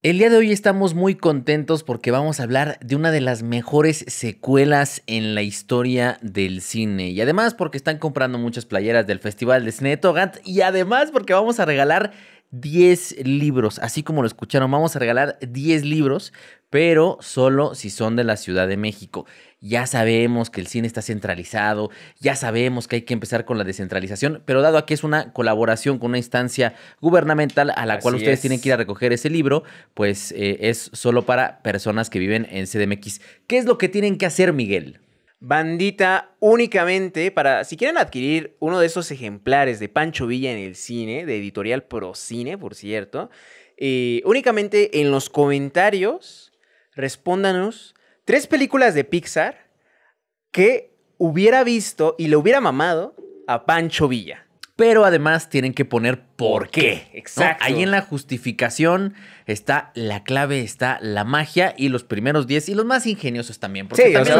El día de hoy estamos muy contentos porque vamos a hablar de una de las mejores secuelas en la historia del cine. Y además porque están comprando muchas playeras del Festival de Cine de Y además porque vamos a regalar 10 libros. Así como lo escucharon, vamos a regalar 10 libros, pero solo si son de la Ciudad de México ya sabemos que el cine está centralizado, ya sabemos que hay que empezar con la descentralización, pero dado que es una colaboración con una instancia gubernamental a la cual ustedes tienen que ir a recoger ese libro, pues eh, es solo para personas que viven en CDMX. ¿Qué es lo que tienen que hacer, Miguel? Bandita, únicamente para, si quieren adquirir uno de esos ejemplares de Pancho Villa en el cine, de editorial Procine, por cierto, eh, únicamente en los comentarios respóndanos tres películas de Pixar que hubiera visto y le hubiera mamado a Pancho Villa. Pero además tienen que poner por qué. Exacto. Ahí en la justificación está la clave, está la magia y los primeros 10 y los más ingeniosos también. sí, también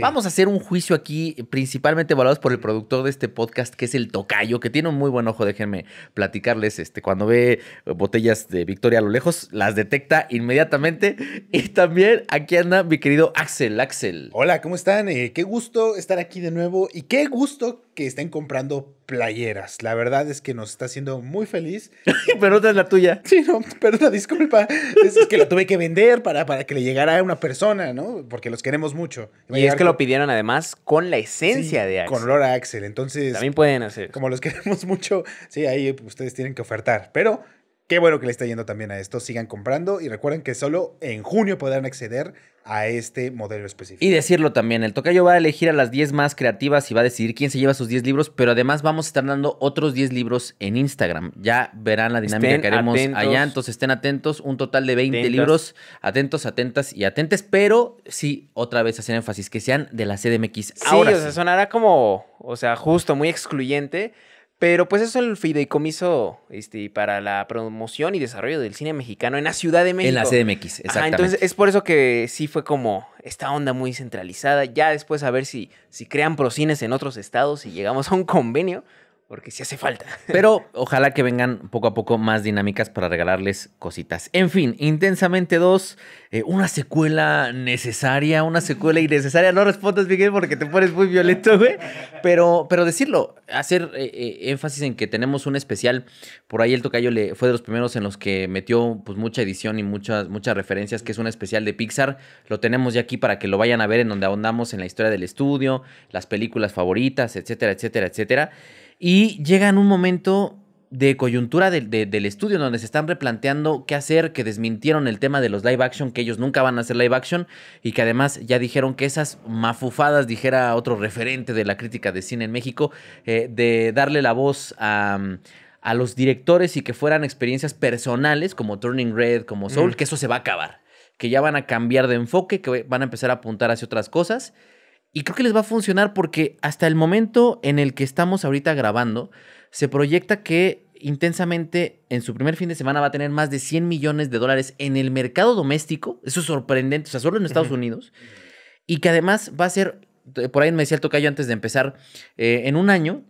vamos, a hacer un juicio aquí, principalmente evaluados por el productor de este podcast, que es el Tocayo, que tiene un muy buen ojo, déjenme platicarles. Este, cuando ve eh, botellas de Victoria a lo lejos, las detecta inmediatamente. Y también aquí anda mi querido Axel. Axel. Hola, ¿cómo están? Eh, qué gusto estar aquí de nuevo y qué gusto que estén comprando playeras. La verdad es que nos está haciendo muy feliz. pero otra es la tuya. Sí, no, perdón. disculpa. Es, es, que lo tuve que vender para, para que le llegara a una persona, ¿no? Porque los queremos mucho. Y, es que lo pidieron además con la esencia de Axel. Con olor a Axel. Entonces. También pueden hacer. Como los queremos mucho, sí, ahí ustedes tienen que ofertar. Pero Qué bueno que le está yendo también a esto. Sigan comprando y recuerden que solo en junio podrán acceder a este modelo específico. Y decirlo también, el tocayo va a elegir a las 10 más creativas y va a decidir quién se lleva sus 10 libros, pero además vamos a estar dando otros 10 libros en Instagram. Ya verán la dinámica que haremos allá, entonces estén atentos, un total de 20 libros, atentos, atentas y atentes, pero sí, otra vez hacer énfasis, que sean de la CDMX. Sí, Ahora o sí. sea, sonará como, o sea, justo, muy excluyente, pero pues eso es el fideicomiso este, para la promoción y desarrollo del cine mexicano en la Ciudad de México. En la CDMX, exactamente. entonces es por eso que sí fue como esta onda muy centralizada. Ya después a ver si, si crean procines en otros estados y llegamos a un convenio porque sí hace falta. Pero ojalá que vengan poco a poco más dinámicas para regalarles cositas. En fin, Intensamente dos, eh, una secuela necesaria, una secuela innecesaria. No respondas, Miguel, porque te pones muy violento, güey. Pero, pero decirlo, hacer eh, eh, énfasis en que tenemos un especial. Por ahí el tocayo le, fue de los primeros en los que metió pues, mucha edición y muchas, muchas referencias, que es un especial de Pixar. Lo tenemos ya aquí para que lo vayan a ver, en donde ahondamos en la historia del estudio, las películas favoritas, etcétera, etcétera, etcétera. Y llega en un momento de coyuntura del estudio, donde se están replanteando qué hacer, que desmintieron el tema de los live action, que ellos nunca van a hacer live action, y que además ya dijeron que esas mafufadas, dijera otro referente de la crítica de cine en México, eh, de darle la voz a, los directores y que fueran experiencias personales como Turning Red, como Soul, mm. que eso se va a acabar, que ya van a cambiar de enfoque, que van a empezar a apuntar hacia otras cosas y creo que les va a funcionar porque hasta el momento en el que estamos ahorita grabando, se proyecta que intensamente en su primer fin de semana va a tener más de 100 millones de dólares en el mercado doméstico. Eso es sorprendente, o sea, solo en Estados Unidos. Y que además va a ser, eh, por ahí me decía el tocayo antes de empezar, eh, en un año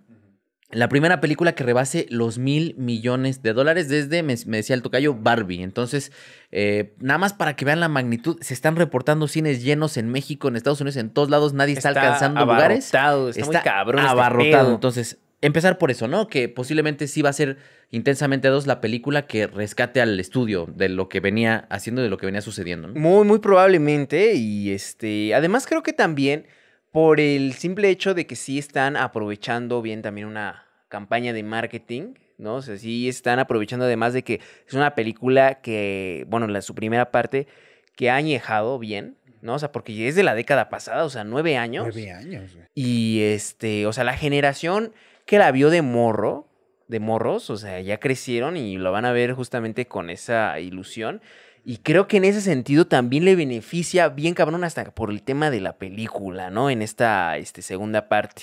la primera película que rebase los mil millones de dólares desde, me, decía el tocayo, Barbie. Entonces, eh, nada más para que vean la magnitud, se están reportando cines llenos en México, en Estados Unidos, en todos lados, nadie está, alcanzando lugares. Está abarrotado, está muy cabrón. Este abarrotado. Entonces, empezar por eso, ¿no? Que posiblemente sí va a ser Intensamente dos la película que rescate al estudio de lo que venía haciendo, de lo que venía sucediendo. Muy, muy probablemente. Y este, además creo que también por el simple hecho de que sí están aprovechando bien también una campaña de marketing, ¿no? O sea, sí están aprovechando además de que es una película que, bueno, la, su primera parte, que ha añejado bien, ¿no? O sea, porque es de la década pasada, o sea, nueve años. Nueve años, Y este, o sea, la generación que la vio de morro, de morros, o sea, ya crecieron y lo van a ver justamente con esa ilusión. Y creo que en ese sentido también le beneficia bien cabrón hasta por el tema de la película, ¿no? En esta este, segunda parte.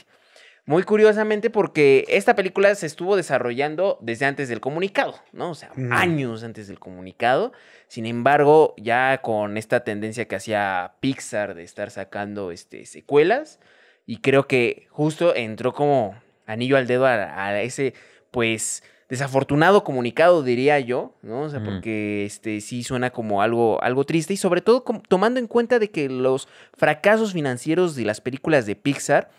Muy curiosamente porque esta película se estuvo desarrollando desde antes del comunicado, ¿no? O sea, mm. años antes del comunicado. Sin embargo, ya con esta tendencia que hacía Pixar de estar sacando este, secuelas, y creo que justo entró como anillo al dedo a ese, pues, desafortunado comunicado, diría yo, ¿no? O sea, mm. porque este, sí suena como algo, algo triste y sobre todo tomando en cuenta de que los fracasos financieros de las películas de Pixar,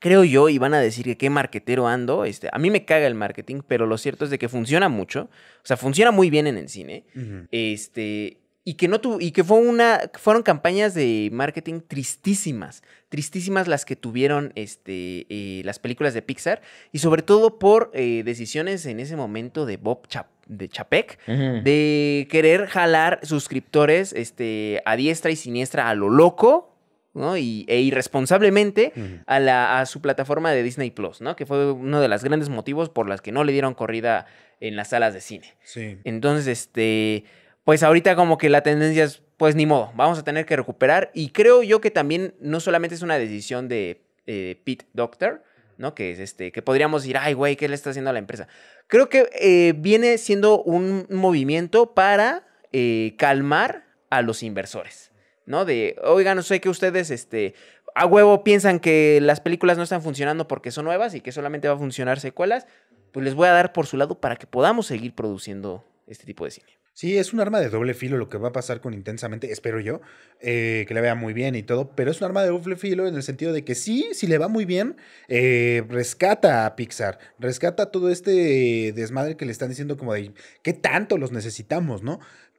creo yo, y van a decir que qué marquetero ando, este, a mí me caga el marketing, pero lo cierto es de que funciona mucho, o sea, funciona muy bien en el cine, este, y que no y que fue una fueron campañas de marketing tristísimas, tristísimas las que tuvieron este eh, las películas de Pixar y sobre todo por eh, decisiones en ese momento de Bob de Chapek de querer jalar suscriptores este a diestra y siniestra a lo loco ¿no? Y, e irresponsablemente a, la, su plataforma de Disney Plus, ¿no? Que fue uno de los grandes motivos por las que no le dieron corrida en las salas de cine. Entonces, este, pues ahorita como que la tendencia es, pues ni modo, vamos a tener que recuperar. Y creo yo que también no solamente es una decisión de eh, Pete Doctor, ¿no? Que es este, que podríamos decir, ay, güey, ¿qué le está haciendo a la empresa? Creo que eh, viene siendo un movimiento para eh, calmar a los inversores, ¿no? De, oigan, no sé que ustedes, este, a huevo piensan que las películas no están funcionando porque son nuevas y que solamente va a funcionar secuelas, pues les voy a dar por su lado para que podamos seguir produciendo este tipo de cine. Sí, es un arma de doble filo lo que va a pasar con Intensamente, espero yo, eh, que le vea muy bien y todo, pero es un arma de doble filo en el sentido de que sí, si le va muy bien, eh, rescata a Pixar, rescata todo este desmadre que le están diciendo como de qué tanto los necesitamos, ¿no?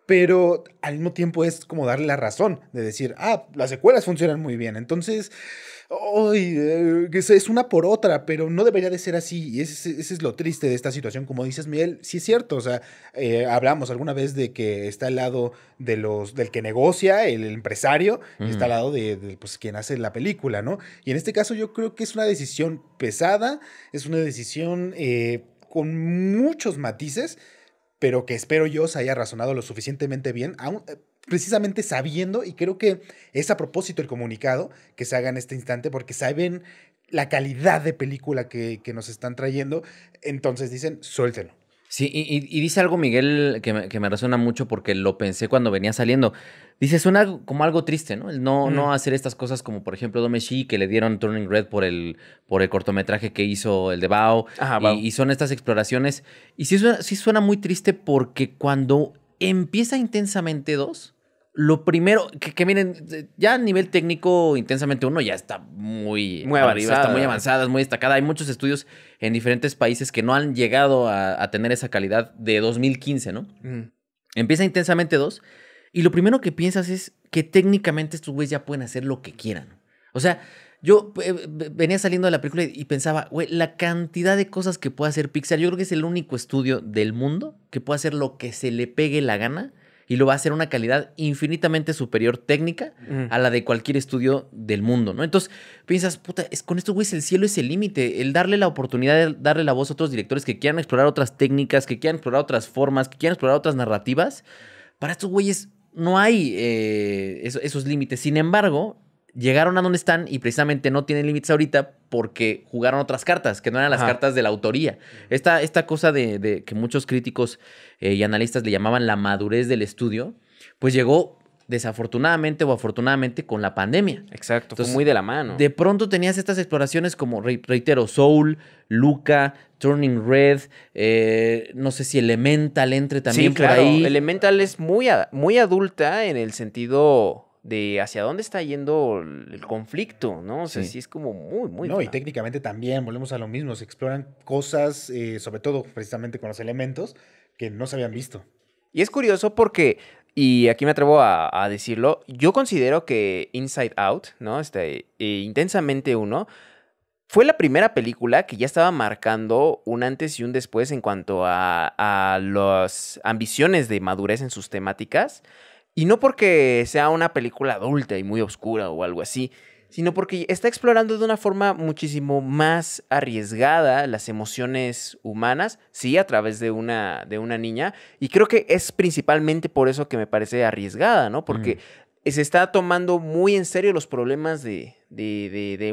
pero al mismo tiempo es como darle la razón de decir, ah, las secuelas funcionan muy bien. Entonces, eh, es una por otra, pero no debería de ser así. Y ese, es lo triste de esta situación. Como dices, Miguel, sí es cierto. O sea, eh, hablamos alguna vez de que está al lado de los, del que negocia, el empresario, está al mm. lado de, pues, quien hace la película, ¿no? Y en este caso yo creo que es una decisión pesada, es una decisión eh, con muchos matices pero que espero yo se haya razonado lo suficientemente bien, eh, precisamente sabiendo, y creo que es a propósito el comunicado que se haga en este instante, porque saben la calidad de película que, que nos están trayendo, entonces dicen, suéltelo Sí, y, dice algo Miguel que me, que resuena mucho porque lo pensé cuando venía saliendo. Dice, suena como algo triste, ¿no? El no, mm. no hacer estas cosas como, por ejemplo, Domeshi, que le dieron Turning Red por el, por el cortometraje que hizo el de Bao. y, son estas exploraciones. Y sí suena, sí suena muy triste porque cuando empieza intensamente dos, lo primero, que, miren, ya a nivel técnico, intensamente uno ya está muy, está muy avanzada, es muy destacada. Hay muchos estudios en diferentes países que no han llegado a, tener esa calidad de 2015, ¿no? Mm. Empieza intensamente dos. y lo primero que piensas es que técnicamente estos güeyes ya pueden hacer lo que quieran. O sea, yo eh, venía saliendo de la película y pensaba, güey, la cantidad de cosas que puede hacer Pixar, yo creo que es el único estudio del mundo que puede hacer lo que se le pegue la gana y lo va a hacer una calidad infinitamente superior técnica mm. a la de cualquier estudio del mundo, ¿no? Entonces piensas, puta, es, con estos güeyes el cielo es el límite, el darle la oportunidad de darle la voz a otros directores que quieran explorar otras técnicas, que quieran explorar otras formas, que quieran explorar otras narrativas, para estos güeyes no hay eh, esos límites. Sin embargo, llegaron a donde están y precisamente no tienen límites ahorita porque jugaron otras cartas, que no eran las cartas de la autoría. Esta, esta cosa de, que muchos críticos eh, y analistas le llamaban la madurez del estudio, pues llegó desafortunadamente o afortunadamente con la pandemia. Exacto, fue muy de la mano. De pronto tenías estas exploraciones como, reitero, Soul, Luca, Turning Red, eh, no sé si Elemental entre también claro. ahí. Elemental es muy, muy adulta en el sentido de hacia dónde está yendo el conflicto, ¿no? O sea, sí, es como muy, muy... No, y técnicamente también, volvemos a lo mismo, se exploran cosas, eh, sobre todo precisamente con los elementos, que no se habían visto. Y es curioso porque, y aquí me atrevo a, decirlo, yo considero que Inside Out, ¿no? Este, eh, intensamente uno, fue la primera película que ya estaba marcando un antes y un después en cuanto a, a las ambiciones de madurez en sus temáticas. Y no porque sea una película adulta y muy oscura o algo así, sino porque está explorando de una forma muchísimo más arriesgada las emociones humanas, sí, a través de una, de una niña. Y creo que es principalmente por eso que me parece arriesgada, ¿no? Porque mm. se está tomando muy en serio los problemas de,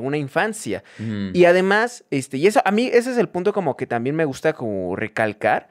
una infancia. Mm. Y además, este, y eso, a mí ese es el punto como que también me gusta como recalcar,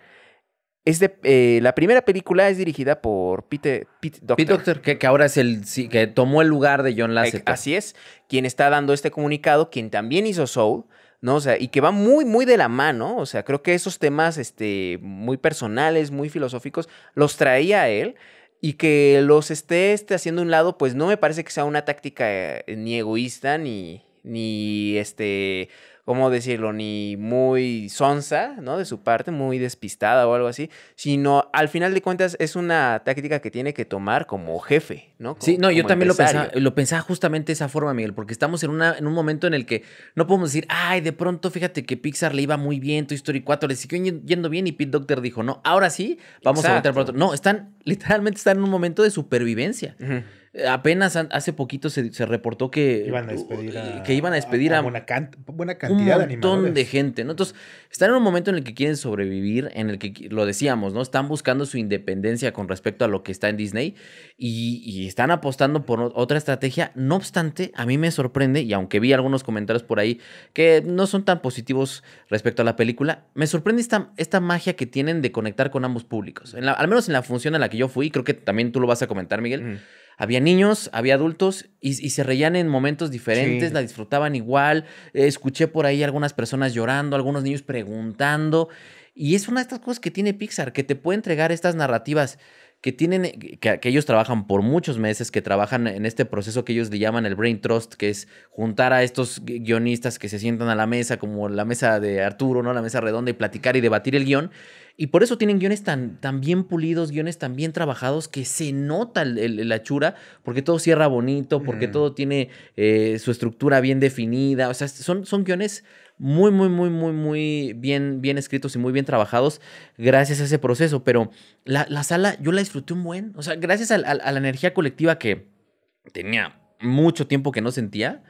es de, eh, la primera película es dirigida por Pete, Doctor. que, que, ahora es el que tomó el lugar de John Lasseter. Así es, quien está dando este comunicado, quien también hizo Soul, ¿no? O sea, y que va muy, muy de la mano. O sea, creo que esos temas este, muy personales, muy filosóficos, los traía a él. Y que los esté, esté haciendo un lado, pues no me parece que sea una táctica eh, ni egoísta, ni, ni este ¿cómo decirlo? Ni muy sonsa, ¿no? De su parte, muy despistada o algo así, sino al final de cuentas es una táctica que tiene que tomar como jefe, ¿no? sí, no, yo también lo pensaba, lo pensaba justamente de esa forma, Miguel, porque estamos en, una, en un momento en el que no podemos decir, ay, de pronto fíjate que Pixar le iba muy bien, Toy Story 4 le siguió yendo bien y Pete Doctor dijo, no, ahora sí, vamos a meter por otro. No, están, literalmente están en un momento de supervivencia. Apenas hace poquito se, reportó que iban a despedir a, que iban a, despedir a, buena, cantidad de Un montón de gente, ¿no? Entonces, están en un momento en el que quieren sobrevivir, en el que lo decíamos, ¿no? Están buscando su independencia con respecto a lo que está en Disney y, están apostando por otra estrategia. No obstante, a mí me sorprende, y aunque vi algunos comentarios por ahí que no son tan positivos respecto a la película, me sorprende esta, esta magia que tienen de conectar con ambos públicos. al menos en la función en la que yo fui, creo que también tú lo vas a comentar, Miguel. Mm había niños, había adultos y, se reían en momentos diferentes, la disfrutaban igual. escuché por ahí algunas personas llorando, algunos niños preguntando. Y es una de estas cosas que tiene Pixar, que te puede entregar estas narrativas que tienen, que, ellos trabajan por muchos meses, que trabajan en este proceso que ellos le llaman el Brain Trust, que es juntar a estos guionistas que se sientan a la mesa, como la mesa de Arturo, ¿no? La mesa redonda y platicar y debatir el guión. Y por eso tienen guiones tan, tan bien pulidos, guiones tan bien trabajados, que se nota la chura, porque todo cierra bonito, porque todo tiene eh, su estructura bien definida. O sea, son, son guiones muy, muy, muy, muy, muy bien, bien escritos y muy bien trabajados gracias a ese proceso. Pero la, sala yo la disfruté un buen. O sea, gracias a la energía colectiva que tenía mucho tiempo que no sentía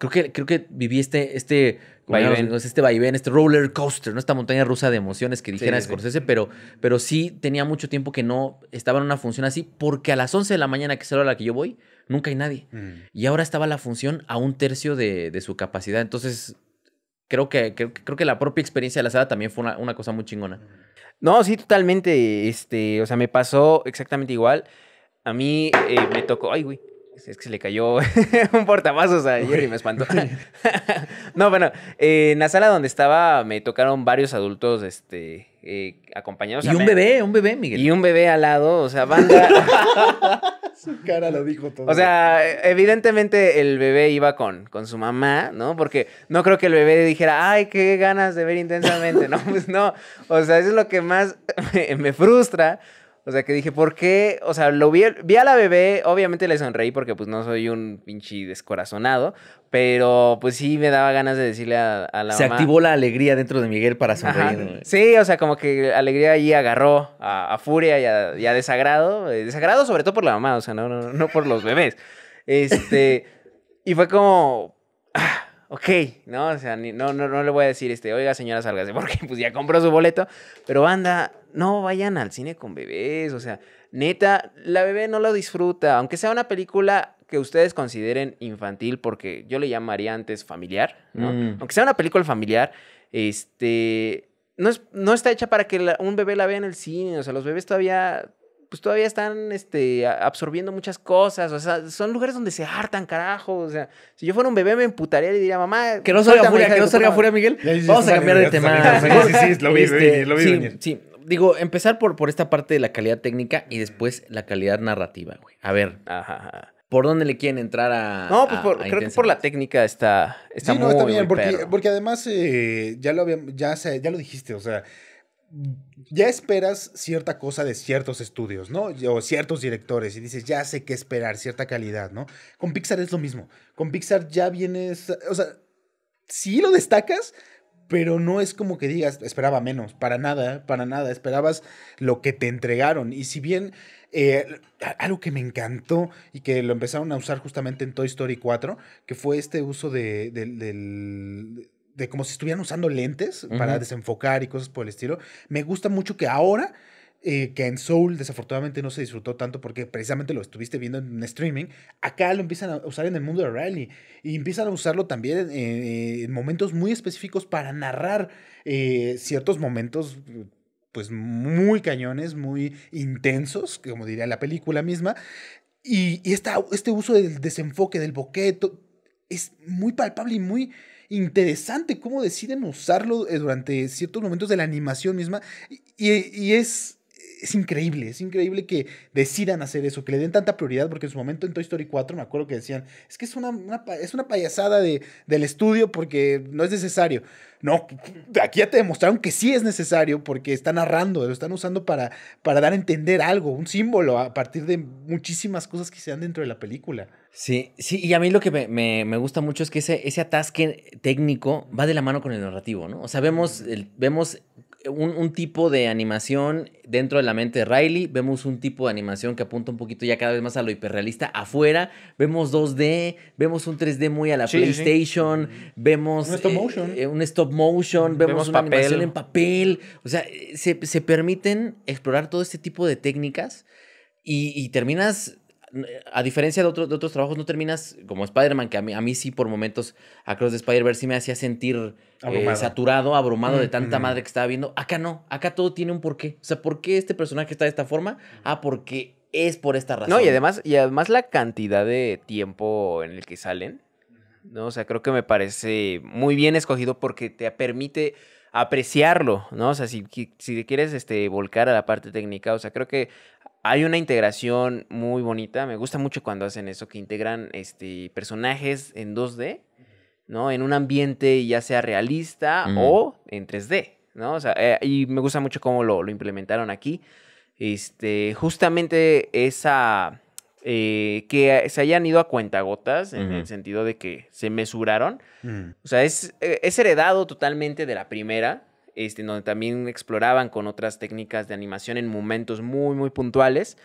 creo que, creo que viví este, este, este vaivén, este, roller coaster, ¿no? esta montaña rusa de emociones que dijera Scorsese, Pero, pero sí tenía mucho tiempo que no estaba en una función así, porque a las 11 de la mañana, que es la hora a la que yo voy, nunca hay nadie. Mm. Y ahora estaba la función a un tercio de, su capacidad. Entonces, creo que, creo, creo, que la propia experiencia de la sala también fue una, cosa muy chingona. No, sí, totalmente. Este, o sea, me pasó exactamente igual. A mí eh, me tocó, ay, güey, es que se le cayó un portavasos a Jerry, me espantó. no, bueno, en la sala donde estaba me tocaron varios adultos este, eh, acompañados. Y un bebé, un bebé, Miguel. Y un bebé al lado, o sea, banda. su cara lo dijo todo. O sea, evidentemente el bebé iba con, con su mamá, ¿no? Porque no creo que el bebé dijera, ay, qué ganas de ver intensamente, ¿no? Pues no. O sea, eso es lo que más me frustra o sea, que dije, ¿por qué? O sea, lo vi, vi a la bebé, obviamente le sonreí porque pues no soy un pinche descorazonado, pero pues sí me daba ganas de decirle a, la mamá. Se activó la alegría dentro de Miguel para sonreír. Sí, o sea, como que alegría ahí agarró a, furia y a, desagrado. Eh, desagrado sobre todo por la mamá, o sea, no, no, no por los bebés. Este, y fue como... Ah, ok, ¿no? O sea, no, no, no le voy a decir, este, oiga señora, sálgase, porque pues ya compró su boleto. Pero anda, no vayan al cine con bebés, o sea, neta, la bebé no lo disfruta, aunque sea una película que ustedes consideren infantil, porque yo le llamaría antes familiar, ¿no? Mm. Aunque sea una película familiar, este, no, es, no está hecha para que un bebé la vea en el cine, o sea, los bebés todavía pues todavía están este, absorbiendo muchas cosas. O sea, son lugares donde se hartan, carajo. O sea, si yo fuera un bebé me emputaría y diría, mamá. Que no salga furia, que no salga furia, Miguel. Vamos a cambiar de tema. Sí, sí, lo vi, lo vi, este, Sí, digo, empezar por, por esta parte de la calidad técnica y después la calidad narrativa, güey. A ver. ¿Por dónde le quieren entrar a.? No, pues por, creo que por la técnica está, está sí, muy, no, está bien, porque, además eh, ya, lo había, ya, ya lo dijiste, o sea, ya esperas cierta cosa de ciertos estudios, ¿no? O ciertos directores y dices, ya sé qué esperar, cierta calidad, ¿no? Con Pixar es lo mismo. Con Pixar ya vienes, o sea, sí lo destacas, pero no es como que digas, esperaba menos, para nada, para nada, esperabas lo que te entregaron. Y si bien eh, algo que me encantó y que lo empezaron a usar justamente en Toy Story 4, que fue este uso del como si estuvieran usando lentes para desenfocar y cosas por el estilo. Me gusta mucho que ahora, eh, que en Soul desafortunadamente no se disfrutó tanto porque precisamente lo estuviste viendo en streaming, acá lo empiezan a usar en el mundo de Rally y empiezan a usarlo también eh, en momentos muy específicos para narrar eh, ciertos momentos pues muy cañones, muy intensos, como diría la película misma. Y, este uso del desenfoque, del boqueto, es muy palpable y muy interesante cómo deciden usarlo eh, durante ciertos momentos de la animación misma. Y, es es increíble, es increíble que decidan hacer eso, que le den tanta prioridad, porque en su momento en Toy Story 4 me acuerdo que decían, es que es una, es una payasada de, del estudio porque no es necesario. No, aquí ya te demostraron que sí es necesario porque están narrando, lo están usando para, para dar a entender algo, un símbolo a partir de muchísimas cosas que se dan dentro de la película. Sí, sí, y a mí lo que me, gusta mucho es que ese, ese atasque técnico va de la mano con el narrativo, ¿no? O sea, vemos, vemos un, tipo de animación dentro de la mente de Riley, vemos un tipo de animación que apunta un poquito ya cada vez más a lo hiperrealista afuera, vemos 2D, vemos un 3D muy a la PlayStation, vemos un stop eh, motion, eh, un vemos, una papel. animación en papel, o sea, se, permiten explorar todo este tipo de técnicas y, y terminas eh, a diferencia de, otros trabajos, no terminas como Spider-Man, que a mí, a mí sí por momentos Across de Spider-Verse sí me hacía sentir eh, saturado, abrumado de tanta madre que estaba viendo. Acá no, acá todo tiene un porqué. O sea, ¿por qué este personaje está de esta forma? Ah, porque es por esta razón. No, y además, y además la cantidad de tiempo en el que salen, ¿no? O sea, creo que me parece muy bien escogido porque te permite apreciarlo, ¿no? O sea, si, si quieres este, volcar a la parte técnica, o sea, creo que hay una integración muy bonita, me gusta mucho cuando hacen eso, que integran este, personajes en 2D, ¿no? En un ambiente ya sea realista o en 3D, ¿no? O sea, eh, y me gusta mucho cómo lo, implementaron aquí. Este, justamente esa, eh, que se hayan ido a cuentagotas, en el sentido de que se mesuraron. Mm. O sea, es, eh, es, heredado totalmente de la primera, este, donde también exploraban con otras técnicas de animación en momentos muy, muy puntuales.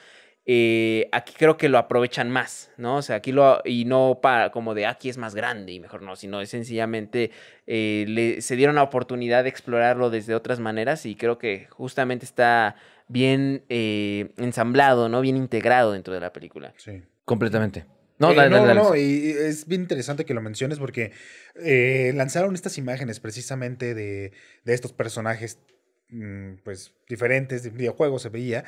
Eh, aquí creo que lo aprovechan más, ¿no? O sea, aquí lo, y no para, como de aquí es más grande y mejor no, sino es sencillamente, eh, se dieron la oportunidad de explorarlo desde otras maneras y creo que justamente está bien eh, ensamblado, ¿no? Bien integrado dentro de la película. Sí. Completamente. No, eh, no, no, y es bien interesante que lo menciones porque eh, lanzaron estas imágenes precisamente de, estos personajes mm, pues diferentes de videojuegos se veía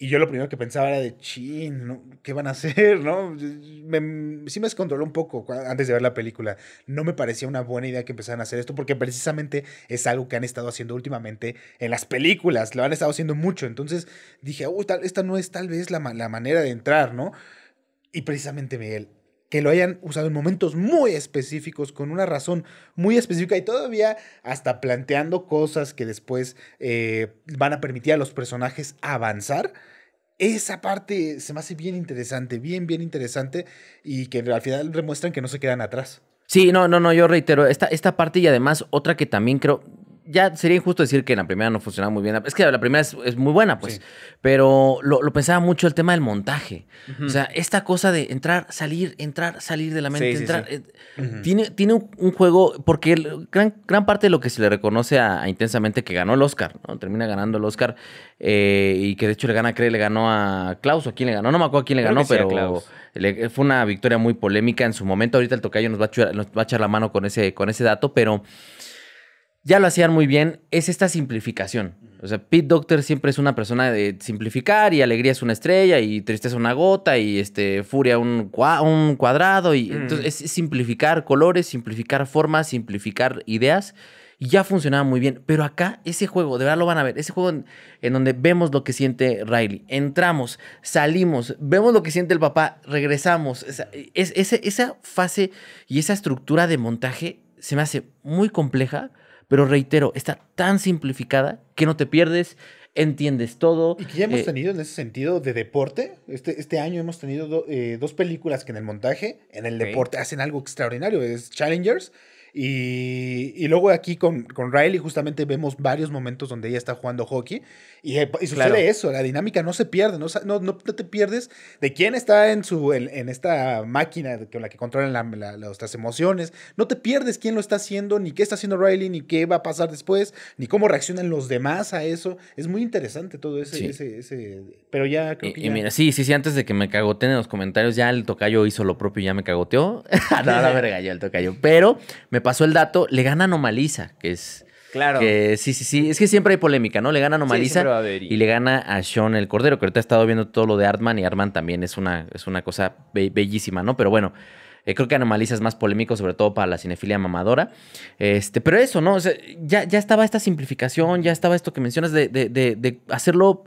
y yo lo primero que pensaba era de chin, ¿qué van a hacer? ¿no? Me, sí me descontroló un poco antes de ver la película. No me parecía una buena idea que empezaran a hacer esto porque precisamente es algo que han estado haciendo últimamente en las películas, lo han estado haciendo mucho. Entonces dije, oh, esta no es tal vez la, la manera de entrar, ¿no? y precisamente Miguel, que lo hayan usado en momentos muy específicos, con una razón muy específica y todavía hasta planteando cosas que después eh, van a permitir a los personajes avanzar. Esa parte se me hace bien interesante, bien, bien interesante y que al final demuestran que no se quedan atrás. Sí, no, no, no, yo reitero, esta parte y además otra que también creo, ya sería injusto decir que en la primera no funcionaba muy bien. Es que la primera es, muy buena, pues. Pero lo, pensaba mucho el tema del montaje. O sea, esta cosa de entrar, salir, entrar, salir de la mente, eh, Tiene, tiene un, juego, porque gran, parte de lo que se le reconoce a, intensamente que ganó el Oscar, ¿no? Termina ganando el Oscar eh, y que de hecho le gana, cree le ganó a Klaus o a quién le ganó. No me acuerdo a quién le ganó, pero le, fue una victoria muy polémica en su momento. Ahorita el tocayo nos va a, nos va a echar la mano con ese, con ese dato, pero ya lo hacían muy bien, es esta simplificación. O sea, Pete Doctor siempre es una persona de simplificar y alegría es una estrella y tristeza una gota y este furia un, cuadrado y entonces es simplificar colores, simplificar formas, simplificar ideas y ya funcionaba muy bien. Pero acá ese juego, de verdad lo van a ver, ese juego en, donde vemos lo que siente Riley, entramos, salimos, vemos lo que siente el papá, regresamos. es, esa fase y esa estructura de montaje se me hace muy compleja pero reitero, está tan simplificada que no te pierdes, entiendes todo. Y que ya hemos eh, tenido en ese sentido de deporte. Este, este año hemos tenido eh, dos películas que en el montaje, en el deporte, hacen algo extraordinario. Es Challengers y, y luego aquí con, con, Riley justamente vemos varios momentos donde ella está jugando hockey y, eh, sucede eso, la dinámica no se pierde, no, no, no, te pierdes de quién está en, su, en, esta máquina con la que controlan la, las emociones, no te pierdes quién lo está haciendo, ni qué está haciendo Riley, ni qué va a pasar después, ni cómo reaccionan los demás a eso, es muy interesante todo ese... ese, pero ya creo que... ya... mira, sí, sí, sí, antes de que me cagoteen en los comentarios, ya el tocayo hizo lo propio y ya me cagoteó. no, la verga, ya el tocayo, pero me pasó el dato, le gana Anomaliza, que es... Claro. Que, sí, sí, sí. Es que siempre hay polémica, ¿no? Le gana a y le gana a Sean el Cordero, que ahorita he estado viendo todo lo de Artman y Artman también es una, es una cosa bellísima, ¿no? Pero bueno, eh, creo que Anomaliza es más polémico, sobre todo para la cinefilia mamadora. Este, pero eso, ¿no? ya, ya estaba esta simplificación, ya estaba esto que mencionas de hacerlo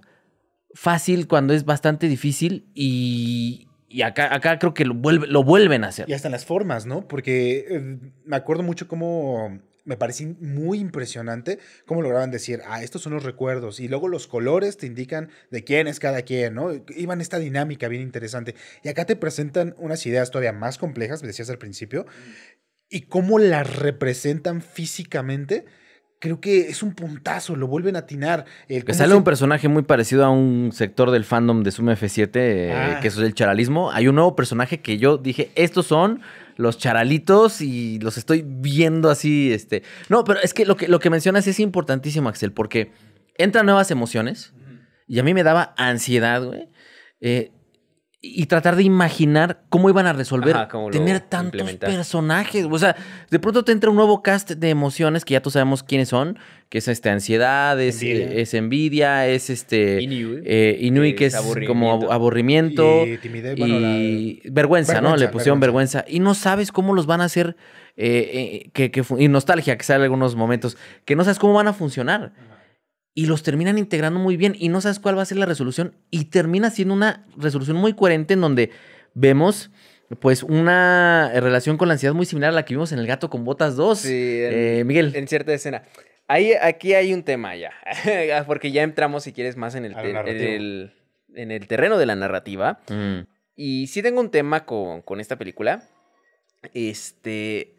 fácil cuando es bastante difícil y, y acá, acá creo que lo, vuelve, lo vuelven a hacer. Y hasta en las formas, ¿no? Porque eh, me acuerdo mucho cómo me pareció muy impresionante cómo lograban decir, ah, estos son los recuerdos. Y luego los colores te indican de quién es cada quien, ¿no? Iban esta dinámica bien interesante. Y acá te presentan unas ideas todavía más complejas, me decías al principio, mm. y cómo las representan físicamente creo que es un puntazo, lo vuelven a atinar. El, que sale un personaje muy parecido a un sector del fandom de Sum F7, eh, ah. que es el charalismo. Hay un nuevo personaje que yo dije, estos son los charalitos y los estoy viendo así, este... No, pero es que lo que, lo que mencionas es importantísimo, Axel, porque entran nuevas emociones y a mí me daba ansiedad, güey. Eh, y tratar de imaginar cómo iban a resolver tener tantos personajes. O sea, de pronto te entra un nuevo cast de emociones que ya todos sabemos quiénes son, que es este ansiedad, es envidia, eh, es, este eh, que es, como aburrimiento y, timidez, vergüenza, ¿no? Le pusieron vergüenza. Y no sabes cómo los van a hacer eh, que, y nostalgia, que sale algunos momentos, que no sabes cómo van a funcionar y los terminan integrando muy bien y no sabes cuál va a ser la resolución y termina siendo una resolución muy coherente en donde vemos pues una relación con la ansiedad muy similar a la que vimos en El gato con botas 2. Eh, Miguel. En cierta escena. Ahí, aquí hay un tema ya, ah, porque ya entramos, si quieres, más en el, en, el, terreno de la narrativa. Mm. Y sí tengo un tema con, esta película. Este.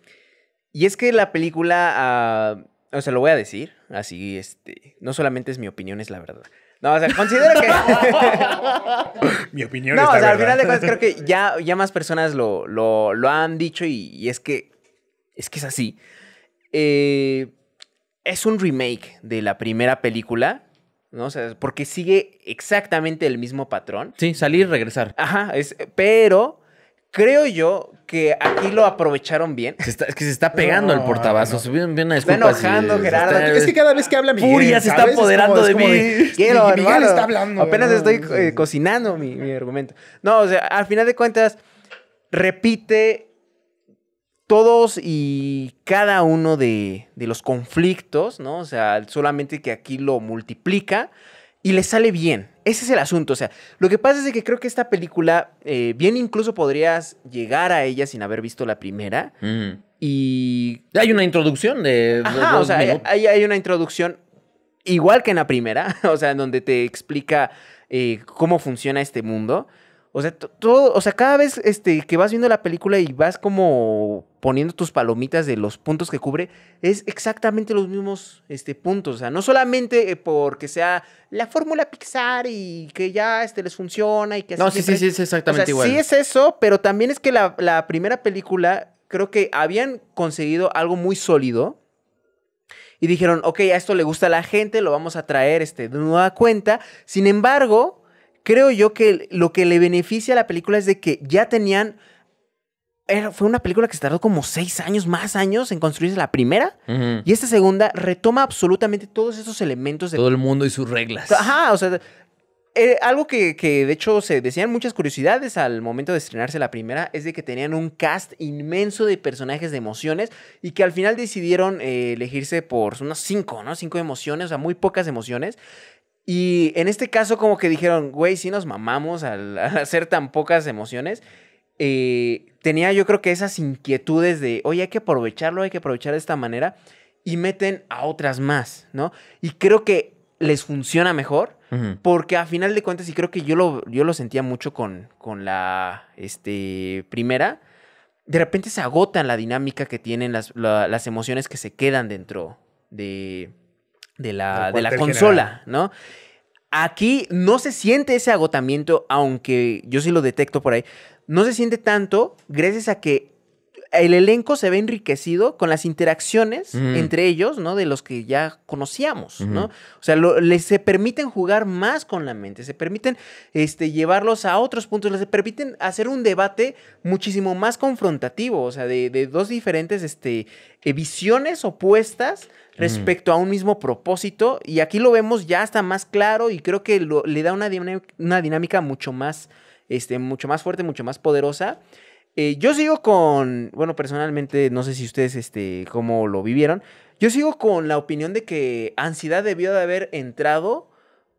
Y es que la película ah, o sea, lo voy a decir, así, este, no solamente es mi opinión, es la verdad. No, o sea, considero que... mi opinión es la verdad. No, o sea, al final de cuentas creo que ya, ya más personas lo, lo, han dicho y, es que, es que es así. Eh, es un remake de la primera película, ¿no? O sea, porque sigue exactamente el mismo patrón. Sí, salir y regresar. Ajá, es, pero Creo yo que aquí lo aprovecharon bien. es que se está pegando el portabazo. No. está enojando, Gerardo. es que cada vez que habla Miguel. Furia se está apoderando de mí. Miguel está hablando. Apenas estoy eh, cocinando mi, mi argumento. No, o sea, al final de cuentas, repite todos y cada uno de, de, los conflictos, ¿no? O sea, solamente que aquí lo multiplica y le sale bien. Ese es el asunto. O sea, lo que pasa es que creo que esta película, eh, bien incluso podrías llegar a ella sin haber visto la primera. Y. Hay una introducción de. o sea, hay, una introducción igual que en la primera, o sea, en donde te explica eh, cómo funciona este mundo. O sea, todo, o sea, cada vez este, que vas viendo la película y vas como poniendo tus palomitas de los puntos que cubre, es exactamente los mismos este, puntos. O sea, no solamente eh, porque sea la fórmula Pixar y que ya este, les funciona y que No, sí, sí, sí, es exactamente igual. Sí es eso, pero también es que la, primera película creo que habían conseguido algo muy sólido. Y dijeron, ok, a esto le gusta a la gente, lo vamos a traer este, de nueva cuenta. Sin embargo, creo yo que lo que le beneficia a la película es de que ya tenían... fue una película que se tardó como seis años, más años en construirse la primera. Y esta segunda retoma absolutamente todos esos elementos. De... Todo el mundo y sus reglas. Ajá, o sea, eh, algo que, de hecho se decían muchas curiosidades al momento de estrenarse la primera es de que tenían un cast inmenso de personajes de emociones y que al final decidieron eh, elegirse por unos cinco, ¿no? Cinco emociones, o sea, muy pocas emociones. Y en este caso como que dijeron, güey, sí nos mamamos al, hacer tan pocas emociones. Eh, tenía yo creo que esas inquietudes de, oye, hay que aprovecharlo, hay que aprovechar de esta manera. Y meten a otras más, ¿no? Y creo que les funciona mejor. Porque a final de cuentas, y creo que yo lo, yo lo sentía mucho con, con la este, primera, de repente se agotan la dinámica que tienen las, las emociones que se quedan dentro de, de la, consola, ¿no? Aquí no se siente ese agotamiento, aunque yo sí lo detecto por ahí. No se siente tanto gracias a que el elenco se ve enriquecido con las interacciones entre ellos, ¿no? De los que ya conocíamos, ¿no? O sea, les se permiten jugar más con la mente, se permiten este, llevarlos a otros puntos, les permiten hacer un debate muchísimo más confrontativo, o sea, de, dos diferentes este, eh, visiones opuestas respecto a un mismo propósito. Y aquí lo vemos ya hasta más claro y creo que le da una, una dinámica mucho más, este, mucho más fuerte, mucho más poderosa. Eh, yo sigo con, bueno, personalmente, no sé si ustedes, este, cómo lo vivieron. Yo sigo con la opinión de que ansiedad debió de haber entrado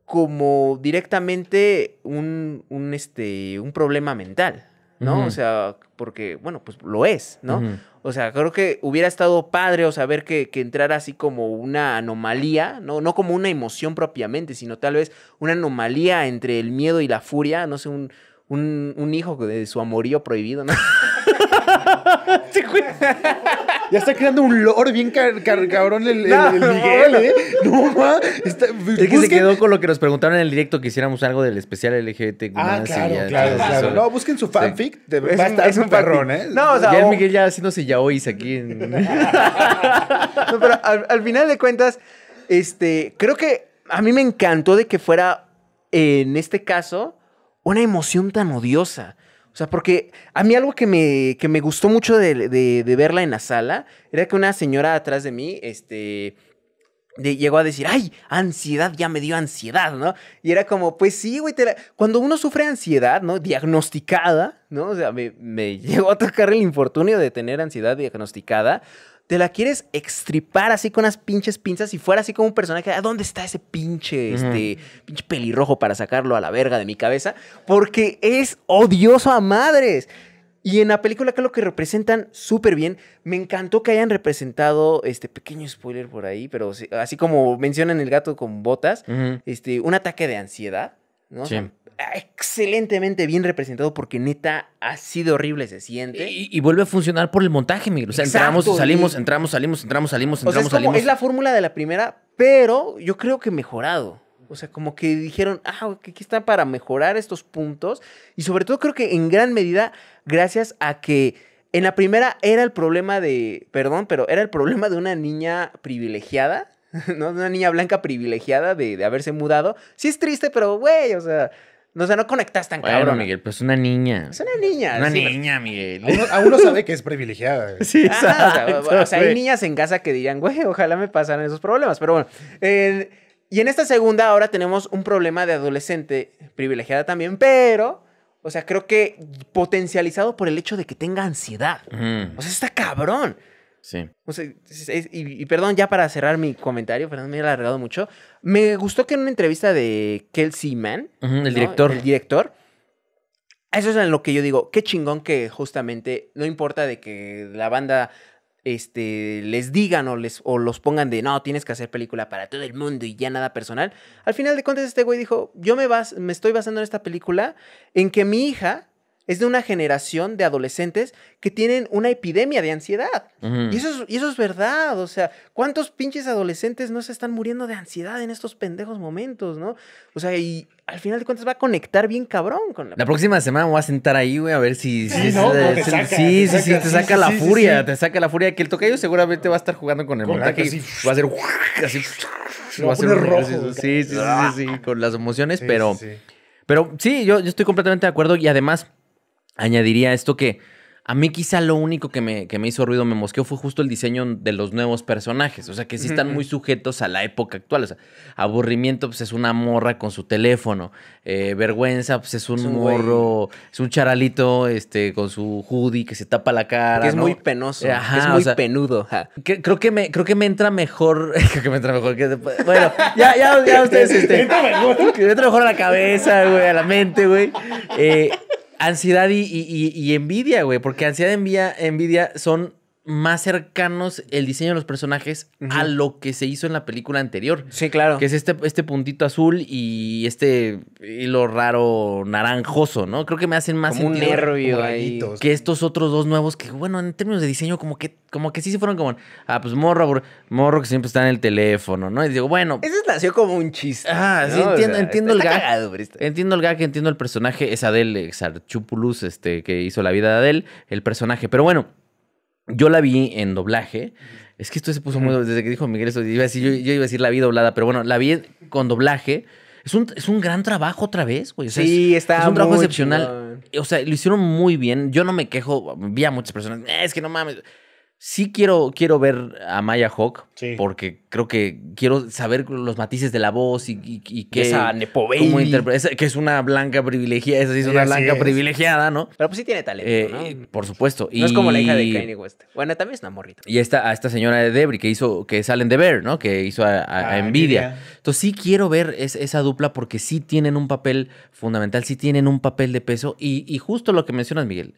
como directamente un, un, este, un problema mental, ¿no? O sea, porque, bueno, pues lo es, ¿no? O sea, creo que hubiera estado padre o saber que, que entrara así como una anomalía, ¿no? No como una emoción propiamente, sino tal vez una anomalía entre el miedo y la furia, no sé, un, un, un hijo de su amorío prohibido, ¿no? Ya está creando un lore bien cabrón el, el- Miguel, ¿eh? No, ma. Está, Es que se quedó con lo que nos preguntaron en el directo que hiciéramos algo del especial LGBT. Ah, claro, claro, No, busquen su fanfic. Es un, estar un ¿eh? No, o sea, ya el Miguel ya haciéndose yaois aquí. En... No, pero al, final de cuentas, este, creo que a mí me encantó de que fuera, en este caso, una emoción tan odiosa. O sea, porque a mí algo que me, que me gustó mucho de, verla en la sala era que una señora atrás de mí, este, llegó a decir, ay, ansiedad, ya me dio ansiedad, ¿no? Y era como, pues sí, güey, cuando uno sufre ansiedad, ¿no? Diagnosticada, ¿no? O sea, me, me llegó a tocar el infortunio de tener ansiedad diagnosticada te la quieres extripar así con unas pinches pinzas y fuera así como un personaje, ah, dónde está ese pinche, este, pelirrojo para sacarlo a la verga de mi cabeza? Porque es odioso a madres. Y en la película, que lo que representan súper bien, me encantó que hayan representado, este pequeño spoiler por ahí, pero así como mencionan el gato con botas, este, un ataque de ansiedad, ¿no? Ah, excelentemente bien representado porque neta ha sido horrible, se siente. Y, vuelve a funcionar por el montaje, Miguel. O sea, entramos, y salimos, entramos, salimos, entramos, salimos, entramos, es Es la fórmula de la primera, pero yo creo que mejorado. O sea, como que dijeron, ah, que aquí está para mejorar estos puntos. Y sobre todo creo que en gran medida, gracias a que en la primera era el problema de, perdón, pero era el problema de una niña privilegiada. ¿no? Una niña blanca privilegiada de, de haberse mudado. Sí es triste, pero güey, o sea, no, o sea, no conectas tan bueno, cabrón. Miguel, pues una niña. Es una niña. Una niña, Miguel. a uno, sabe que es privilegiada. Sí, o, sea, hay niñas en casa que dirían, güey, ojalá me pasaran esos problemas. Pero bueno, y en esta segunda ahora tenemos un problema de adolescente privilegiada también, pero... O sea, creo que potencializado por el hecho de que tenga ansiedad. O sea, está cabrón. Sí. y, perdón, ya para cerrar mi comentario, Fernando me ha alargado mucho. Me gustó que en una entrevista de Kelsey Mann, el director. director. Eso es en lo que yo digo, qué chingón que justamente no importa de que la banda este, les digan o, les, o los pongan de no, tienes que hacer película para todo el mundo y ya nada personal. Al final de cuentas, este güey dijo: Yo me, me estoy basando en esta película en que mi hija es de una generación de adolescentes que tienen una epidemia de ansiedad. y, eso es, verdad. O sea, ¿cuántos pinches adolescentes no se están muriendo de ansiedad en estos pendejos momentos, no? O sea, y al final de cuentas va a conectar bien cabrón con la... La próxima semana me voy a sentar ahí, güey, a ver si... si no, eh, te saca, sí, sí, sí, te saca la furia, te saca la furia. Que el tocayo seguramente va a estar jugando con el con va a ser... Así, va a sí, sí, sí, sí, ah. con las emociones, pero... Pero sí, yo, yo estoy completamente de acuerdo y además añadiría esto que a mí quizá lo único que me, que me hizo ruido, me mosqueó, fue justo el diseño de los nuevos personajes. O sea, que sí están muy sujetos a la época actual. O sea, aburrimiento, pues es una morra con su teléfono. Eh, vergüenza, pues es un, morro, es un charalito este, con su hoodie que se tapa la cara. Que es muy penoso, eh, es muy penudo. creo, que me, creo que me entra mejor, creo que me entra mejor Bueno, ya, ya, ustedes... Este, entra mejor. me entra mejor a la cabeza, güey, a la mente, güey. Eh, ansiedad y, y, envidia, güey, porque ansiedad y envidia, envidia son más cercanos el diseño de los personajes a lo que se hizo en la película anterior. Sí, claro. Que es este, este puntito azul y este hilo raro naranjoso, ¿no? Creo que me hacen más sentido un nervio ahí. que estos otros dos nuevos que, bueno, en términos de diseño, como que, como que sí se fueron como, ah, pues morro, morro que siempre está en el teléfono, ¿no? Y digo, bueno. Ese nació como un chiste. Ah, sí, entiendo, entiendo el gag. entiendo el gag, entiendo el personaje. Es Adele, Exarchupulus, este, que hizo la vida de Adele, el personaje. Pero bueno yo la vi en doblaje. Es que esto se puso muy. Desde que dijo Miguel esto, yo, iba a decir la vi doblada, pero bueno, la vi con doblaje. Es un, es un gran trabajo otra vez, güey. sí, está. Es un trabajo excepcional. O sea, lo hicieron muy bien. Yo no me quejo. Vi a muchas personas. es que no mames sí quiero, quiero ver a Maya Hawk, porque creo que quiero saber los matices de la voz y, que Esa Nepo Que es una blanca privilegiada, es una blanca privilegiada, ¿no? Pero pues sí tiene talento, eh, Por supuesto. No es como la hija de Kanye West. Bueno, también es una morrita. Y esta, a esta señora de Debris que hizo, que salen de ver, ¿no? Que hizo a, ah, Nvidia. Entonces sí quiero ver esa dupla porque sí tienen un papel fundamental, sí tienen un papel de peso. y justo lo que mencionas, Miguel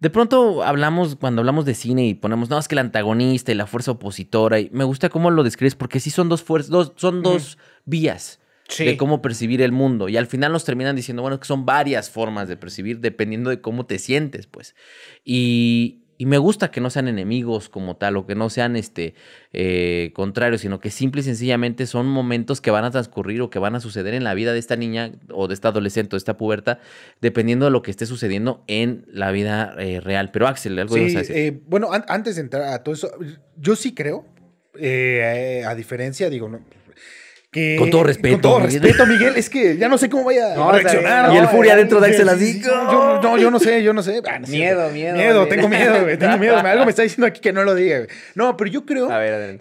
de pronto hablamos, cuando hablamos de cine y ponemos, nada más que el antagonista y la fuerza opositora, y me gusta cómo lo describes, porque sí son dos fuerzas, son dos vías de cómo percibir el mundo. Y al final nos terminan diciendo, bueno, que son varias formas de percibir dependiendo de cómo te sientes, pues. Y, y me gusta que no sean enemigos como tal o que no sean este, eh, contrarios, sino que simple y sencillamente son momentos que van a transcurrir o que van a suceder en la vida de esta niña o de esta adolescente o de esta puberta, dependiendo de lo que esté sucediendo en la vida eh, real. Pero Axel, algo sí, a decir? Eh, bueno, antes de entrar a todo eso, yo sí creo, a diferencia, digo, no, con todo respeto. Con todo respeto, Miguel, es que ya no sé cómo vaya a reaccionar. y el Furia dentro de ahí se no, yo no sé, yo no sé. Ah, miedo, miedo, miedo. Tengo miedo, güey. Tengo miedo. Algo me está diciendo aquí que no lo diga. No, pero yo creo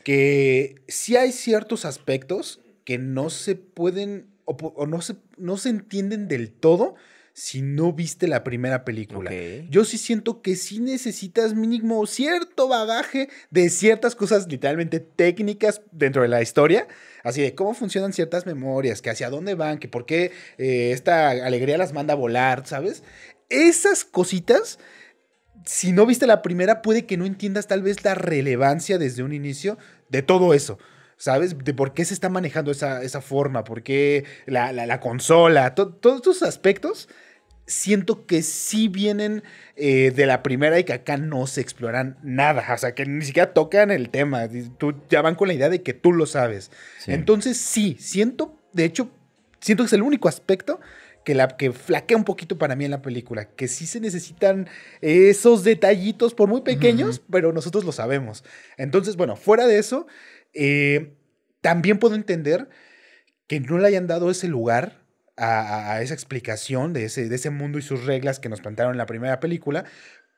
que sí hay ciertos aspectos que no se pueden o, no, se, no se entienden del todo si no viste la primera película. Yo sí siento que sí necesitas mínimo cierto bagaje de ciertas cosas literalmente técnicas dentro de la historia así de cómo funcionan ciertas memorias, que hacia dónde van, que por qué eh, esta alegría las manda a volar, ¿sabes? Esas cositas, si no viste la primera, puede que no entiendas tal vez la relevancia desde un inicio de todo eso. ¿Sabes? De por qué se está manejando esa, forma, por qué la, consola, todos esos aspectos siento que sí vienen eh, de la primera y que acá no se exploran nada, o sea, que ni siquiera tocan el tema, tú, ya van con la idea de que tú lo sabes. Entonces sí, siento, de hecho, siento que es el único aspecto que, la, que flaquea un poquito para mí en la película, que sí se necesitan esos detallitos, por muy pequeños, pero nosotros lo sabemos. Entonces, bueno, fuera de eso, eh, también puedo entender que no le hayan dado ese lugar a, esa explicación de ese, mundo y sus reglas que nos plantearon en la primera película,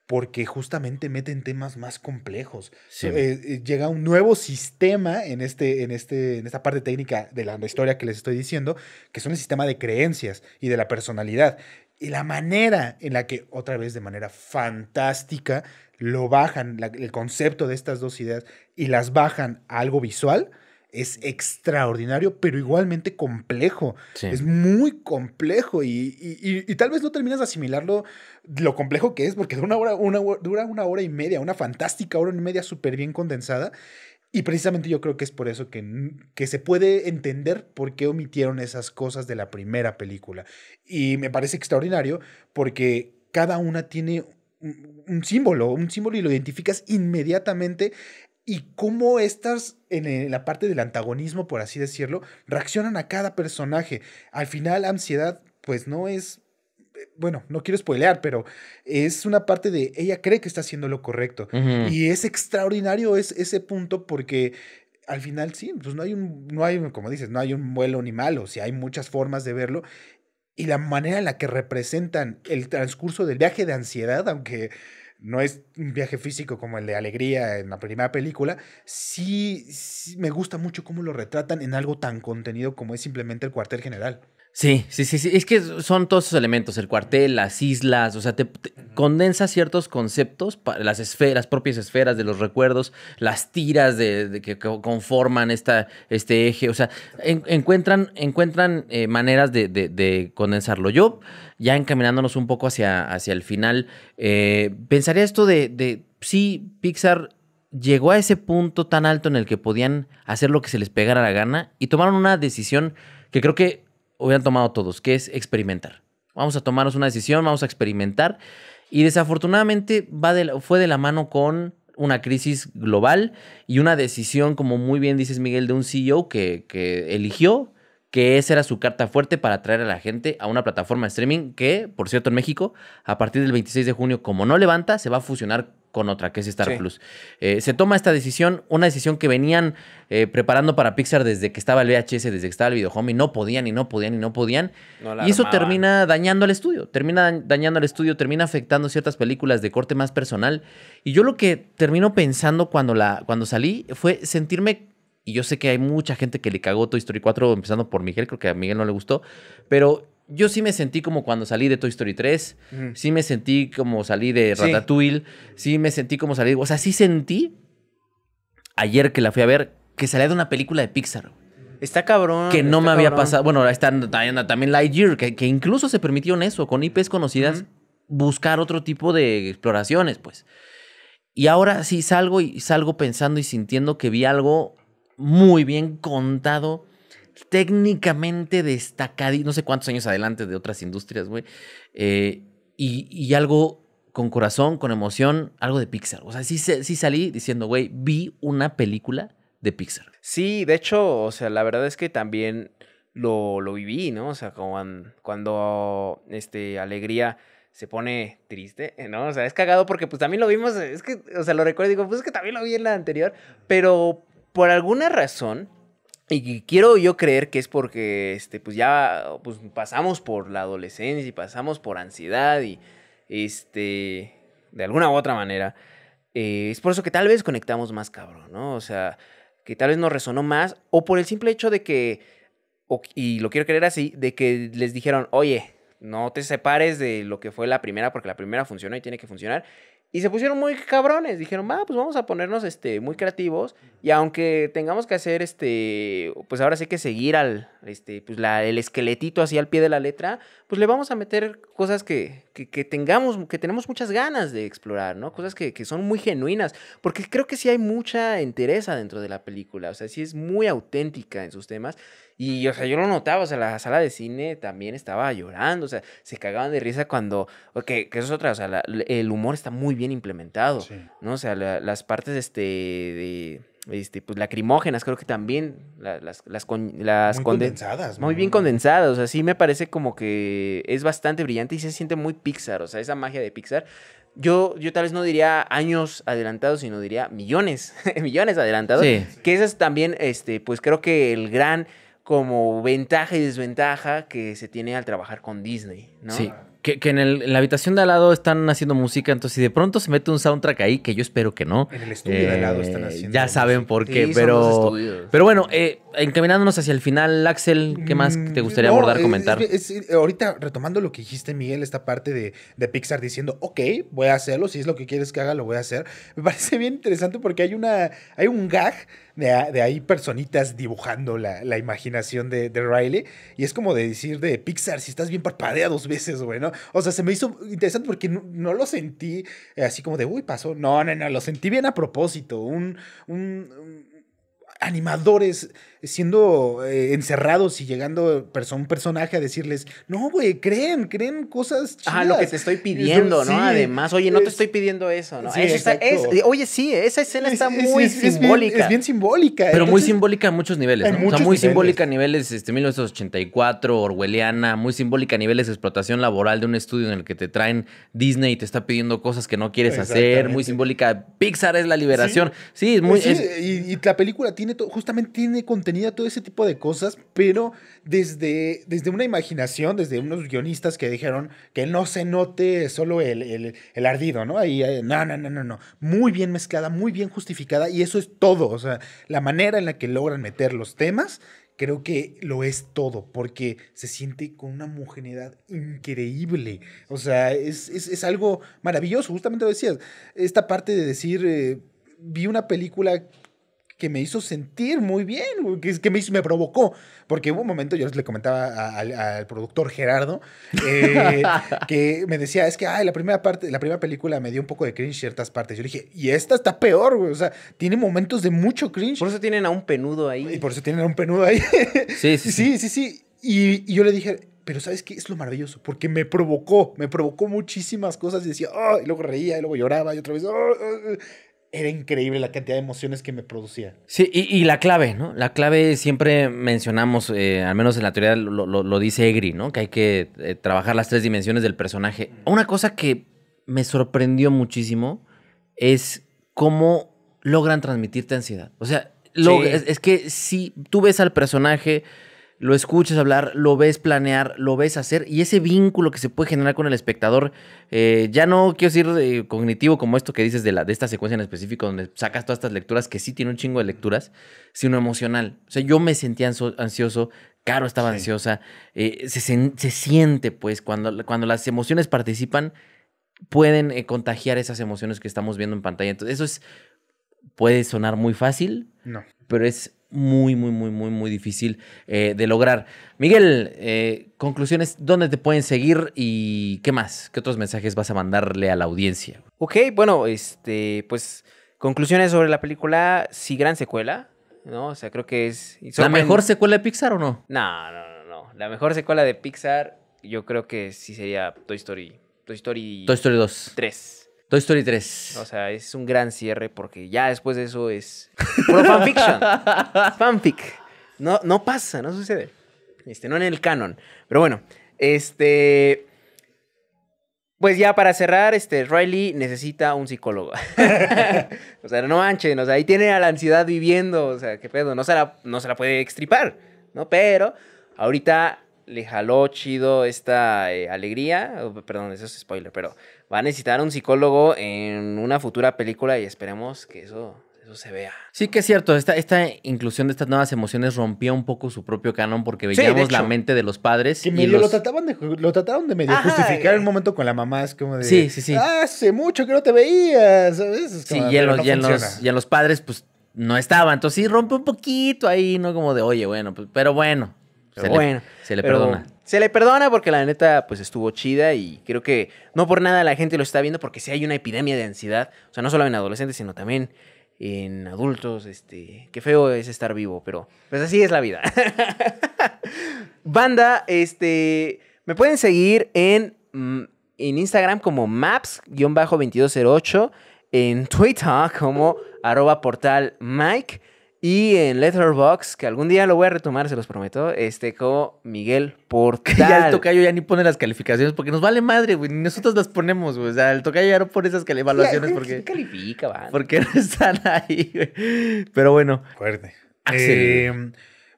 porque justamente meten temas más complejos. Eh, llega un nuevo sistema en, este, este, en, esta parte técnica de la historia que les estoy diciendo, que son el sistema de creencias y de la personalidad. Y la manera en la que, otra vez de manera fantástica, lo bajan, el concepto de estas dos ideas, y las bajan a algo visual, es extraordinario, pero igualmente complejo. Es muy complejo y, tal vez no terminas de asimilarlo lo complejo que es, porque dura una hora, una, dura una hora y media, una fantástica hora y media súper bien condensada. Y precisamente yo creo que es por eso que, que se puede entender por qué omitieron esas cosas de la primera película. Y me parece extraordinario porque cada una tiene un símbolo, un símbolo y lo identificas inmediatamente y cómo estas, en eh, la parte del antagonismo, por así decirlo, reaccionan a cada personaje. Al final, ansiedad, pues no es eh, bueno, no quiero spoilear, pero es una parte de ella cree que está haciendo lo correcto. Y es extraordinario es, ese punto porque al final sí, pues no hay un, no hay, como dices, no hay un vuelo ni malo, o hay muchas formas de verlo. Y la manera en la que representan el transcurso del viaje de ansiedad, aunque no es un viaje físico como el de Alegría en la primera película, sí, me gusta mucho cómo lo retratan en algo tan contenido como es simplemente el cuartel general. Sí, sí, sí, sí. Es que son todos esos elementos, el cuartel, las islas, o sea, te, condensa ciertos conceptos, las esferas, propias esferas de los recuerdos, las tiras de, que conforman esta, este eje, o sea, encuentran, encuentran eh, maneras de, condensarlo. Yo, ya encaminándonos un poco hacia, hacia el final, eh, pensaría esto de, si Pixar llegó a ese punto tan alto en el que podían hacer lo que se les pegara la gana y tomaron una decisión que creo que hubieran tomado todos, que es experimentar. Vamos a tomarnos una decisión, vamos a experimentar. Y desafortunadamente fue de la mano con una crisis global y una decisión, como muy bien dices Miguel, de un CEO que eligió que esa era su carta fuerte para atraer a la gente a una plataforma de streaming que, por cierto, en México, a partir del 26 de junio, como no levanta, se va a fusionar con otra, que es Star Plus. Eh, se toma esta decisión, una decisión que venían eh, preparando para Pixar desde que estaba el VHS, desde que estaba el videojuego, y no podían, y no podían, y no podían. y eso termina dañando al estudio, termina dañando al estudio, termina afectando ciertas películas de corte más personal. Y yo lo que termino pensando cuando, la, cuando salí fue sentirme y yo sé que hay mucha gente que le cagó Toy Story 4, empezando por Miguel, creo que a Miguel no le gustó, pero yo sí me sentí como cuando salí de Toy Story 3, sí me sentí como salí de Ratatouille, sí. me sentí como salí, o sea, sí sentí ayer que la fui a ver que salía de una película de Pixar. Está cabrón. Que no me había pasado. Bueno, está también Lightyear, que, incluso se permitió en eso, con IPs conocidas, buscar otro tipo de exploraciones, pues. Y ahora sí salgo y salgo pensando y sintiendo que vi algo muy bien contado, técnicamente destacado, no sé cuántos años adelante de otras industrias, güey. Eh, y, algo con corazón, con emoción, algo de Pixar. O sea, sí, salí diciendo, güey, vi una película de Pixar. Sí, de hecho, o sea, la verdad es que también lo, lo viví, ¿no? O sea, cuando, cuando este, Alegría se pone triste, ¿no? O sea, es cagado porque pues también lo vimos, es que, o sea, lo recuerdo y digo, pues es que también lo vi en la anterior, pero por alguna razón, y quiero yo creer que es porque este, pues ya pues, pasamos por la adolescencia y pasamos por ansiedad y este, de alguna u otra manera. Eh, es por eso que tal vez conectamos más cabrón, ¿no? O sea, que tal vez nos resonó más o por el simple hecho de que, y lo quiero creer así, de que les dijeron, oye, no te separes de lo que fue la primera porque la primera funcionó y tiene que funcionar. Y se pusieron muy cabrones. Dijeron, va, pues vamos a ponernos este, muy creativos. Y aunque tengamos que hacer, este, pues ahora sí que seguir al, este, pues el esqueletito así al pie de la letra, pues le vamos a meter cosas que, tengamos, que tenemos muchas ganas de explorar, ¿no? Cosas que, que, son muy genuinas. Porque creo que sí hay mucha entereza dentro de la película. O sea, sí es muy auténtica en sus temas. Y, o sea, yo lo notaba, o sea, la sala de cine también estaba llorando, o sea, se cagaban de risa cuando, okay, que eso es otra, o sea, el humor está muy bien implementado, ¿no? O sea, las partes, este, de, este, pues lacrimógenas, creo que también las, las, las, muy condensadas. Muy bien condensadas, o sea, sí me parece como que es bastante brillante y se siente muy Pixar, o sea, esa magia de Pixar. Yo, yo tal vez no diría años adelantados, sino diría millones, millones adelantados. Sí. Que eso es también, este, pues creo que el gran como ventaja y desventaja que se tiene al trabajar con Disney, Sí. Que, en, la habitación de al lado están haciendo música, entonces si de pronto se mete un soundtrack ahí, que yo espero que no. En el estudio de al lado están eh, haciendo. Ya saben por qué, pero, pero bueno, eh, encaminándonos hacia el final, Axel, ¿qué más te mm, gustaría abordar, comentar? Eh, ahorita retomando lo que dijiste, Miguel, esta parte de, Pixar diciendo, ok, voy a hacerlo, si es lo que quieres que haga, lo voy a hacer. Me parece bien interesante porque hay, una, hay un gag de, ahí personitas dibujando la, la imaginación de, Riley y es como de decir de Pixar, si estás bien parpadea dos veces, güey, O sea, se me hizo interesante porque no, lo sentí eh, así como de, uy, pasó. No, no, no, lo sentí bien a propósito. un, un animadores siendo eh, encerrados y llegando un personaje a decirles, no, güey, creen, creen cosas chidas. Ah, lo que te estoy pidiendo, ¿no? Además, oye, no te estoy pidiendo eso, ¿no? oye, sí, esa escena está muy simbólica. es bien simbólica. Pero muy simbólica a muchos niveles, ¿no? o sea, muy simbólica a niveles este, 1984, orwelliana, muy simbólica a niveles de explotación laboral de un estudio en el que te traen Disney y te está pidiendo cosas que no quieres hacer, muy simbólica. Pixar es la liberación. Sí, pues es muy... y, y, la película tiene justamente tiene contenido tenía todo ese tipo de cosas, pero desde, desde una imaginación, desde unos guionistas que dijeron que no se note solo el, el, ardido, ¿no? Ahí, eh, no, no, no, no, no. Muy bien mezclada, muy bien justificada y eso es todo. O sea, la manera en la que logran meter los temas creo que lo es todo, porque se siente con una homogeneidad increíble. O sea, es, es, es algo maravilloso, justamente lo decías, esta parte de decir, eh, vi una película que me hizo sentir muy bien, que, me, me provocó. Porque hubo un momento, yo les le comentaba al productor Gerardo, eh, que me decía, es que, ay, la primera parte, la primera película me dio un poco de cringe ciertas partes. Yo le dije, y esta está peor, güey, o sea, tiene momentos de mucho cringe. Por eso tienen a un penudo ahí. Y por eso tienen a un penudo ahí. sí, sí, sí. sí, Y, yo le dije, pero ¿sabes qué? Es lo maravilloso, porque me provocó, me provocó muchísimas cosas y decía, y luego reía, y luego lloraba, y otra vez, oh era increíble la cantidad de emociones que me producía. Sí, y, la clave, ¿no? La clave siempre mencionamos, eh, al menos en la teoría lo, dice Egri, ¿no? Que hay que eh, trabajar las tres dimensiones del personaje. Una cosa que me sorprendió muchísimo es cómo logran transmitirte ansiedad. O sea, es, que si tú ves al personaje lo escuchas hablar, lo ves planear, lo ves hacer y ese vínculo que se puede generar con el espectador, eh, ya no quiero decir eh, cognitivo como esto que dices de, la, de esta secuencia en específico donde sacas todas estas lecturas, que sí tiene un chingo de lecturas, sino emocional. O sea, yo me sentía ansioso, Caro estaba ansiosa, eh, se, siente pues cuando, cuando las emociones participan, pueden contagiar esas emociones que estamos viendo en pantalla. Entonces, eso es, puede sonar muy fácil, no. pero es muy, muy, muy, muy, muy difícil eh, de lograr. Miguel, eh, conclusiones, ¿dónde te pueden seguir y qué más? ¿Qué otros mensajes vas a mandarle a la audiencia? Ok, bueno, este, pues conclusiones sobre la película, sí, gran secuela, ¿no? O sea, creo que es... ¿La mejor secuela de Pixar o no? No, no, no, no. La mejor secuela de Pixar yo creo que sí sería Toy Story. Toy Story... Toy Story 3. Toy Story 3. O sea, es un gran cierre porque ya después de eso es fanfiction. fanfic. No, pasa, no sucede. Este, no en el canon. Pero bueno, este. Pues ya para cerrar, este, Riley necesita un psicólogo. o sea, no manchen, o sea, ahí tiene a la ansiedad viviendo, o sea, qué pedo, no se la, no se la puede extripar, ¿no? Pero ahorita le jaló chido esta eh, alegría, perdón, eso es spoiler, pero va a necesitar un psicólogo en una futura película y esperemos que eso se vea. Sí que es cierto, esta, esta inclusión de estas nuevas emociones rompía un poco su propio canon porque veíamos la mente de los padres. Que y lo, trataban de, lo trataron de medio justificar el momento con la mamá, es como de... Sí, sí, sí. hace mucho que no te veías, sí, y en, los, los, padres, pues, no estaban Entonces sí rompe un poquito ahí, ¿no? Como de, oye, bueno, pues, pero bueno, se, bueno, le, se le perdona se le perdona porque la neta pues estuvo chida y creo que no por nada la gente lo está viendo porque sí hay una epidemia de ansiedad, o sea, no solo en adolescentes, sino también en adultos, este, qué feo es estar vivo, pero pues así es la vida. Banda, este, me pueden seguir en, mm, en Instagram como maps-2208, en Twitter como arroba portal Mike. Y en Letterbox, que algún día lo voy a retomar, se los prometo, este como Miguel Portal. ya el tocayo ya ni pone las calificaciones porque nos vale madre, güey. Nosotros las ponemos, güey. O sea, el tocayo ya no pone esas evaluaciones ¿Qué porque. califica, Porque no están ahí, güey. Pero bueno. Fuerte. Eh,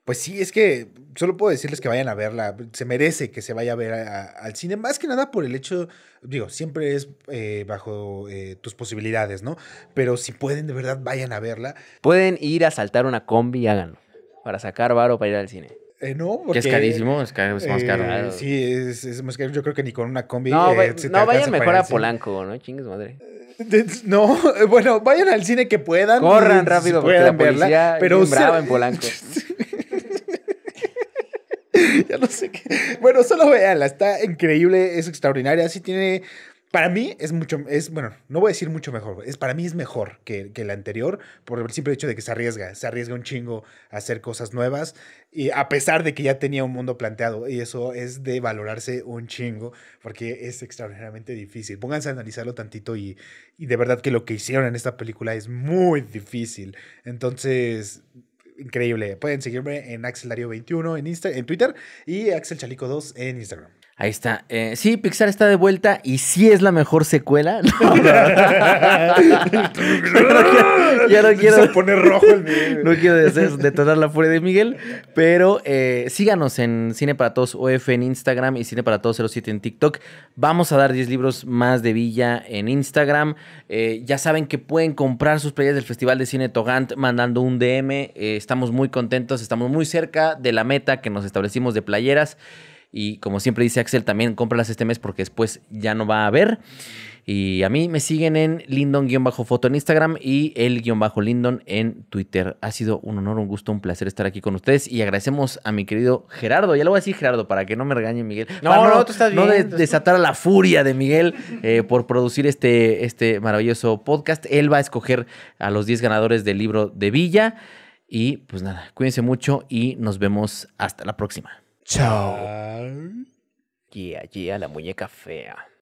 pues sí, es que solo puedo decirles que vayan a verla. Se merece que se vaya a ver al cine. Más que nada por el hecho, digo, siempre es eh, bajo eh, tus posibilidades, ¿no? Pero si pueden, de verdad, vayan a verla. Pueden ir a saltar una combi y háganlo. Para sacar varo para ir al cine. Eh, no, porque, que es carísimo, es, más caro. sí, es, más caro. Yo creo que ni con una combi. No, no vayan mejor a Polanco, ¿no? Chingues madre. No, bueno, vayan al cine que puedan. Corran rápido porque verla, pero es en Polanco. ya no sé qué. Bueno, solo véanla, está increíble, es extraordinaria, sí tiene... Para mí es mucho, es, bueno, no voy a decir mucho mejor, es, para mí es mejor que, que la anterior por el simple hecho de que se arriesga, se arriesga un chingo a hacer cosas nuevas, y a pesar de que ya tenía un mundo planteado, y eso es de valorarse un chingo, porque es extraordinariamente difícil. Pónganse a analizarlo tantito y, y de verdad que lo que hicieron en esta película es muy difícil. Entonces, increíble. Pueden seguirme en Axelario21 en, en Twitter y axelchalico 2 en Instagram. Ahí está. Eh, sí, Pixar está de vuelta y sí es la mejor secuela. No, quiero. poner rojo No quiero la furia de Miguel. Pero eh, síganos en Cine para Todos OF en Instagram y Cine para Todos 07 en TikTok. Vamos a dar 10 libros más de Villa en Instagram. Eh, ya saben que pueden comprar sus playas del Festival de Cine Togant mandando un DM. estamos muy contentos, estamos muy cerca de la meta que nos establecimos de playeras. Y como siempre dice Axel, también cómpralas este mes porque después ya no va a haber. Y a mí me siguen en Lindon-foto en Instagram y el-Lindon en Twitter. Ha sido un honor, un gusto, un placer estar aquí con ustedes. Y agradecemos a mi querido Gerardo. Ya lo voy a decir Gerardo para que no me regañe Miguel. No, no, no, tú estás desatar la furia de Miguel eh, por producir este, este maravilloso podcast. Él va a escoger a los 10 ganadores del libro de Villa. Y pues nada, cuídense mucho y nos vemos hasta la próxima. Chao. Yeah, yeah, la muñeca fea.